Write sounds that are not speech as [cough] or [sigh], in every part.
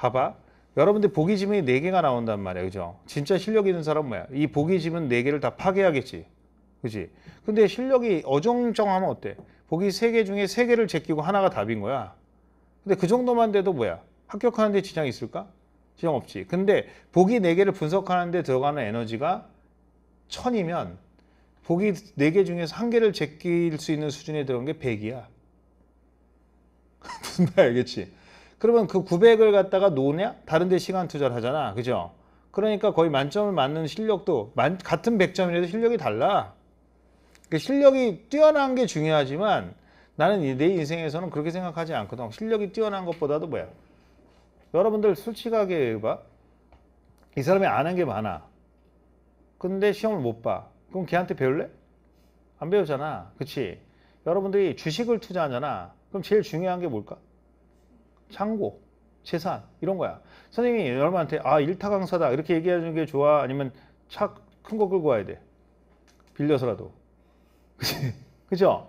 봐봐. 여러분들 보기지문이 4개가 나온단 말이야. 그죠? 진짜 실력 있는 사람 뭐야? 이 보기지문 4개를 다 파괴하겠지. 그지? 근데 실력이 어정쩡하면 어때? 보기 3개 중에 3개를 제끼고 하나가 답인 거야. 근데 그 정도만 돼도 뭐야? 합격하는데 지장이 있을까? 지장 없지. 근데 보기 4개를 분석하는데 들어가는 에너지가 1000이면 보기 4개 중에서 1개를 제낄 수 있는 수준에 들어온게 100이야. [laughs] 무슨 말 알겠지? 그러면 그 900을 갖다가 노냐? 다른 데 시간 투자를 하잖아. 그죠? 그러니까 거의 만점을 맞는 실력도 만, 같은 100점이라도 실력이 달라. 그 실력이 뛰어난 게 중요하지만 나는 내 인생에서는 그렇게 생각하지 않거든. 실력이 뛰어난 것보다도 뭐야? 여러분들 솔직하게 봐. 이 사람이 아는 게 많아. 근데 시험을 못 봐. 그럼 걔한테 배울래? 안 배우잖아. 그치? 여러분들이 주식을 투자하잖아. 그럼 제일 중요한 게 뭘까? 창고, 재산 이런 거야. 선생님이 여러분한테 아 일타 강사다 이렇게 얘기하는 게 좋아 아니면 차 큰 거 끌고 와야 돼. 빌려서라도. [laughs] 그치? 그죠?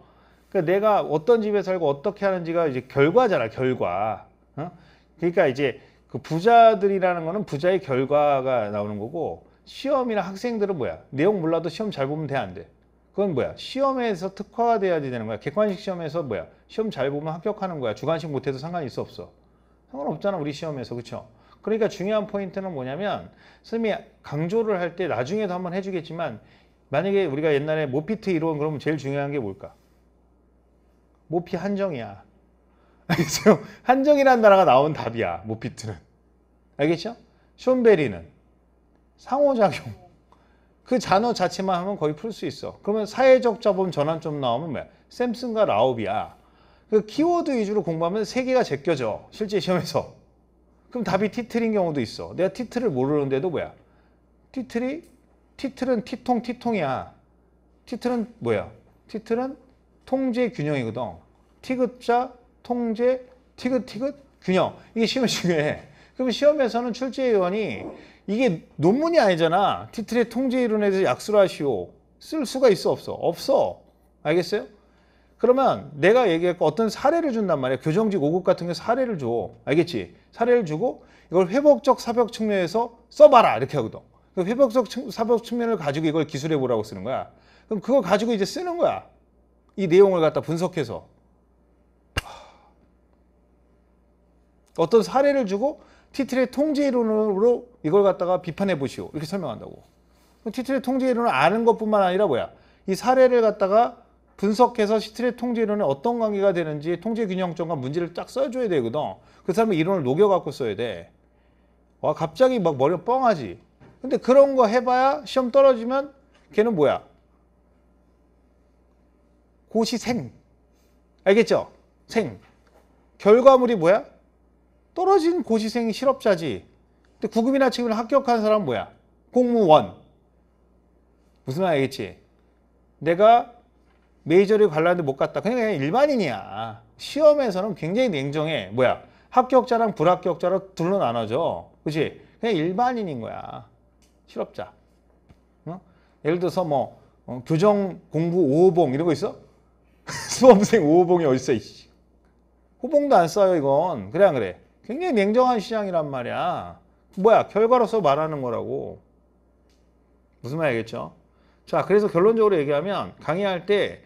그러니까 내가 어떤 집에 살고 어떻게 하는지가 이제 결과잖아 결과. 어? 그러니까 이제 그 부자들이라는 거는 부자의 결과가 나오는 거고 시험이나 학생들은 뭐야 내용 몰라도 시험 잘 보면 돼 안 돼? 그건 뭐야? 시험에서 특화가 돼야 되는 거야. 객관식 시험에서 뭐야? 시험 잘 보면 합격하는 거야. 주관식 못해도 상관이 있어 없어. 상관없잖아 우리 시험에서 그쵸? 그러니까 중요한 포인트는 뭐냐면 선생님이 강조를 할 때 나중에도 한번 해주겠지만 만약에 우리가 옛날에 모피트 이론 그러면 제일 중요한 게 뭘까? 모피 한정이야. 알겠죠? [laughs] 한정이라는 단어가 나온 답이야. 모피트는. 알겠죠? 쇼베리는 상호작용. 그잔어 자체만 하면 거의 풀 수 있어. 그러면 사회적 자본 전환점 나오면 뭐야? 샘슨과 라오비야그 키워드 위주로 공부하면 세 개가 제껴져. 실제 시험에서. 그럼 답이 티틀인 경우도 있어. 내가 티틀을 모르는데도 뭐야? 티틀이 티틀은 티통 티통이야. 티틀은 뭐야? 티틀은 통제 균형이거든. 티귿자 통제 티귿티귿 균형. 이게 시험에 중요해. 그럼 시험에서는 출제위원이 이게 논문이 아니잖아. 티틀의 통제이론에 대해서 약술하시오. 쓸 수가 있어 없어? 없어. 알겠어요? 그러면 내가 얘기했고 어떤 사례를 준단 말이야. 교정직 5급 같은 게 사례를 줘. 알겠지? 사례를 주고 이걸 회복적 사벽 측면에서 써봐라 이렇게 하거든. 그 회복적 사법 측면을 가지고 이걸 기술해 보라고 쓰는 거야. 그럼 그거 가지고 이제 쓰는 거야. 이 내용을 갖다 분석해서. 어떤 사례를 주고 티틀의 통제 이론으로 이걸 갖다가 비판해 보시오 이렇게 설명한다고 티틀의 통제 이론을 아는 것뿐만 아니라 뭐야 이 사례를 갖다가 분석해서 시틀의 통제 이론에 어떤 관계가 되는지 통제 균형점과 문제를 딱 써줘야 되거든 그사람의 이론을 녹여갖고 써야 돼 와 갑자기 막 머리가 뻥하지 근데 그런 거 해봐야 시험 떨어지면 걔는 뭐야 고시생 알겠죠? 생 결과물이 뭐야? 떨어진 고시생이 실업자지. 근데 구급이나 7급을 합격한 사람은 뭐야? 공무원. 무슨 말 알겠지? 내가 메이저를 관람도 못 갔다. 그냥, 그냥 일반인이야. 시험에서는 굉장히 냉정해. 뭐야? 합격자랑 불합격자로 둘로 나눠져. 그치? 그냥 일반인인 거야. 실업자. 어? 예를 들어서 뭐, 어, 교정 공부 5호봉 이런 거 있어? [laughs] 수험생 5호봉이 어딨어, 이씨. 호봉도 안 써요, 이건. 그래, 안 그래? 굉장히 냉정한 시장이란 말이야. 뭐야 결과로서 말하는 거라고. 무슨 말이겠죠? 자 그래서 결론적으로 얘기하면 강의할 때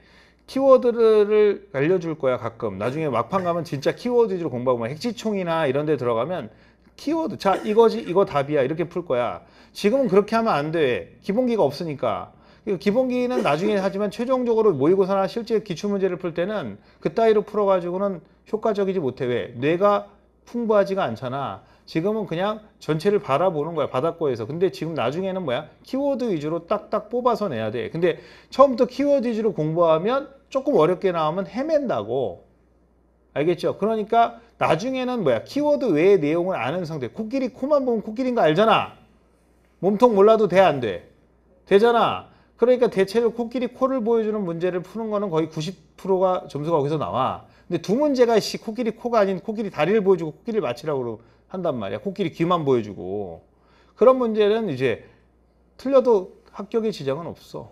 키워드를 알려줄 거야 가끔 나중에 막판 가면 진짜 키워드 위주로 공부하고 핵지총이나 이런 데 들어가면 키워드 자 이거지 이거 답이야 이렇게 풀 거야 지금은 그렇게 하면 안 돼 기본기가 없으니까 기본기는 나중에 하지만 최종적으로 모의고사나 실제 기출문제를 풀 때는 그 따위로 풀어가지고는 효과적이지 못해 왜 뇌가 풍부하지가 않잖아. 지금은 그냥 전체를 바라보는 거야 바닷거에서 근데 지금 나중에는 뭐야 키워드 위주로 딱딱 뽑아서 내야 돼 근데 처음부터 키워드 위주로 공부하면 조금 어렵게 나오면 헤맨다고 알겠죠 그러니까 나중에는 뭐야 키워드 외의 내용을 아는 상태 코끼리 코만 보면 코끼리인 거 알잖아 몸통 몰라도 돼 안 돼? 되잖아 그러니까 대체로 코끼리 코를 보여주는 문제를 푸는 거는 거의 90%가 점수가 거기서 나와. 근데 두 문제가 씨 코끼리 코가 아닌 코끼리 다리를 보여주고 코끼리를 맞히라고 한단 말이야. 코끼리 귀만 보여주고. 그런 문제는 이제 틀려도 합격의 지장은 없어.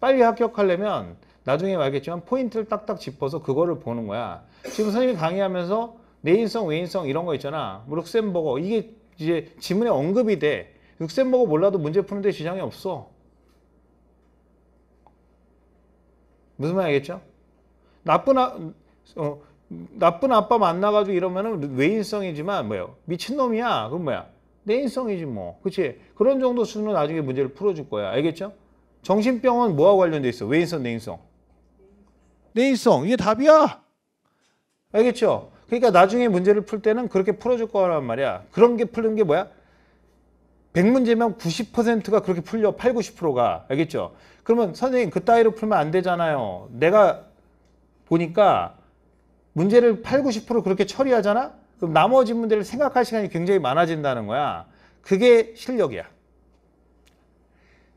빨리 합격하려면 나중에 알겠지만 포인트를 딱딱 짚어서 그거를 보는 거야. 지금 선생님이 강의하면서 내인성, 외인성 이런 거 있잖아. 뭐 룩셈버거 이게 이제 지문에 언급이 돼. 룩셈버거 몰라도 문제 푸는데 지장이 없어. 무슨 말 알겠죠? 나쁜 아, 어, 나쁜 아빠 만나가지고 이러면은 외인성이지만 뭐요 미친놈이야. 그건 뭐야? 내인성이지 뭐. 그치? 그런 정도 수준으로 나중에 문제를 풀어줄 거야. 알겠죠? 정신병은 뭐와 관련돼 있어? 외인성, 내인성? 내인성. 이게 답이야. 알겠죠? 그러니까 나중에 문제를 풀 때는 그렇게 풀어줄 거란 말이야. 그런 게 풀는 게 뭐야? 1 0 0문제면 90%가 그렇게 풀려 8, 90%가 알겠죠? 그러면 선생님 그 따위로 풀면 안 되잖아요. 내가 보니까 문제를 8, 90% 그렇게 처리하잖아? 그럼 나머지 문제를 생각할 시간이 굉장히 많아진다는 거야. 그게 실력이야.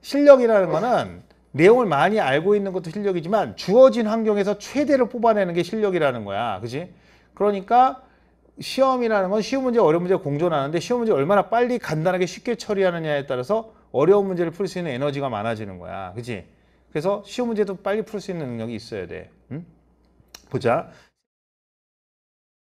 실력이라는 거는 내용을 많이 알고 있는 것도 실력이지만 주어진 환경에서 최대를 뽑아내는 게 실력이라는 거야. 그치 그러니까 시험이라는 건 쉬운 문제, 어려운 문제 공존하는데 쉬운 문제 얼마나 빨리 간단하게 쉽게 처리하느냐에 따라서 어려운 문제를 풀 수 있는 에너지가 많아지는 거야. 그지 그래서 쉬운 문제도 빨리 풀 수 있는 능력이 있어야 돼. 응? 보자.